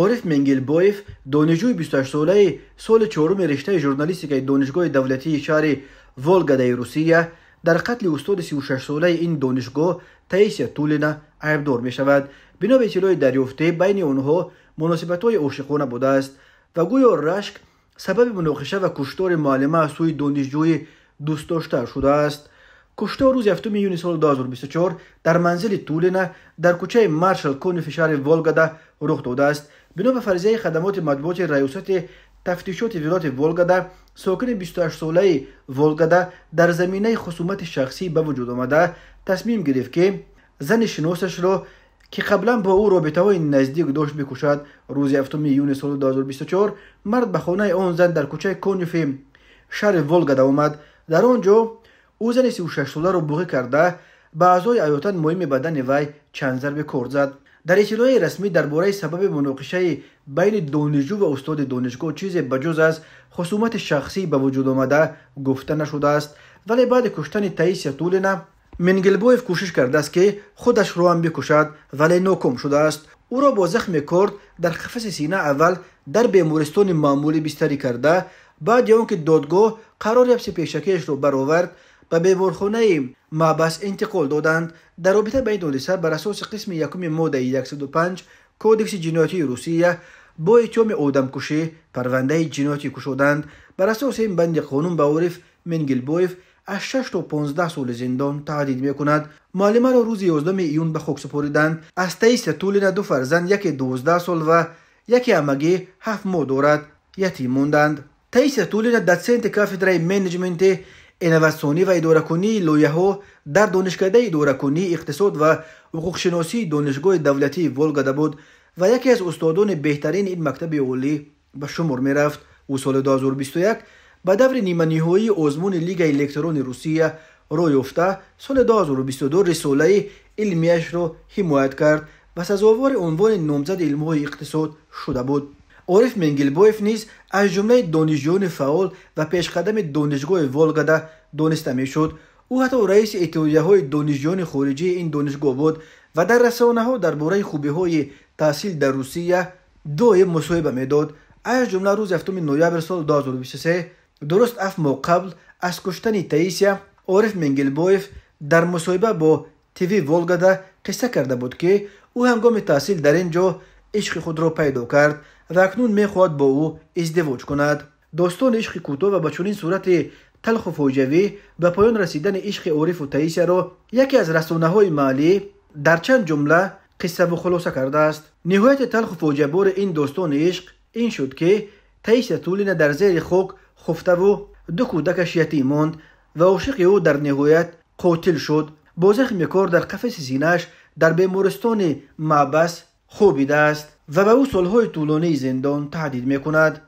ориф менгелбоев донишҷӯи бистуҳаштсолаи соли чоруми риштаи журналистикаи донишгоҳи давлатии шаҳри волгадаи русия дар қатли устоди сиушашсолаи ин донишгоҳ таисия тулина айбдор мешавад бино ба иттилои дарёфтӣ байни онҳо муносибатҳои ошиқона будааст ва гӯё рашк сабаби муноқиша ва куштори муаллима аз сӯи донишҷӯи дӯстдошта шудааст куштор рӯзи 7 июни соли 2024 дар манзили тулина дар кӯчаи маршал конифи шаҳри волгада рух додааст бино ба фарзияи хадамоти матбуоти раёсати тафтишоти вилояти волгада сокини бистуҳаштсолаи волгада дар заминаи хусумати шахсӣ ба вуҷуд омада тасмим гирифт ки зани шиносашро ки қаблан бо ӯ робитаҳои наздик дошт бикушад рӯзи ҳафтуми июни соли 2024 мард ба хонаи он зан дар кӯчаи конюфи шаҳри волгада омад дар он ҷо ӯ зани 36соларо буғӣ карда ба аъзои аётан муҳими бадани вай чанд зарбе кор зад дар эътилои расмӣ дар бораи сабаби муноқишаи байни донишҷӯ ва устоди донишгоҳ чизе ба ҷуз аз хусумати шахсӣ ба вуҷудомада гуфта нашудааст вале баъди куштани таисия тулина менгелбоев кӯшиш кардааст ки худашро ҳам бикушад вале ноком шудааст ӯро бо захми корд дар қафаси сина аввал дар бемористони маъмулӣ бистарӣ карда баъди он ки додгоҳ қарори ҳабси пешакиашро баровард ба беморхонаи маъбас интиқол доданд дар робита ба ин ҳодиса бар асоси қисми якуми моддаи 15 кодекси ҷиноятии русия бо иттиҳоми одамкушӣ парвандаи ҷиноятӣ кушоданд бар асоси ин банди қонун ба ориф менгилбоев аз 6 то 15 соли зиндон таҳдид мекунад муаллимаро рӯзи 11 июн ба хок супориданд аз таисия тулина ду фарзанд яке 12 сол ва яке амагӣ 7 моҳ дорад ятим монданд таисия тулина доценти кафедраи менеҷменти اینوستانی و ایدارکونی لویه ها در دانشکده ایدارکونی اقتصاد و حقوق شناسی دانشگاه دولتی ولگده بود و یکی از استادان بهترین این مکتب اولی به شمار می رفت و سال 2021 به دور نیمه نیهایی آزمون لیگ الکترون روسیه رو افته سال 2022 رساله علمیش رو حمایت کرد و سزاوار عنوان نامزد علمه اقتصاد شده بود. ориф менгилбоев низ аз ҷумлаи донишҷӯёни фаъол ва пешқадами донишгоҳи волгада дониста мешуд ӯ ҳатто раиси иттиҳодияҳои донишҷӯёни хориҷии ин донишгоҳ буд ва дар расонаҳо дар бораи хубиҳои таҳсил дар русия доим мусоҳиба медод аз ҷумла рӯзи ҳафтуми ноябр соли 2023 дуруст ҳафт моҳ қабл аз куштани таисия ориф менгилбоев дар мусоҳиба бо тиви волгада қисса карда буд ки ӯ ҳангоми таҳсил дар ин ҷо ишқи худро пайдо кард و اکنون می با او ازدواج کند داستان عشق کوتو و با چنین صورت تلخ و فوجوی به پایان رسیدن عشق عارف و تئیس را یکی از رسانه های مالی در چند جمله قصه و خلاصه کرده است نهایت تلخ و فوجبور این داستان عشق این شد که تئیس تولین در زیر خوک خفته و دو کودکش یتیم ماند و عاشق او در نهایت قاتل شد با زخم در قفس زیناش در بیمارستان مابس خوبیده است و به او طولانی زندان تهدید می کند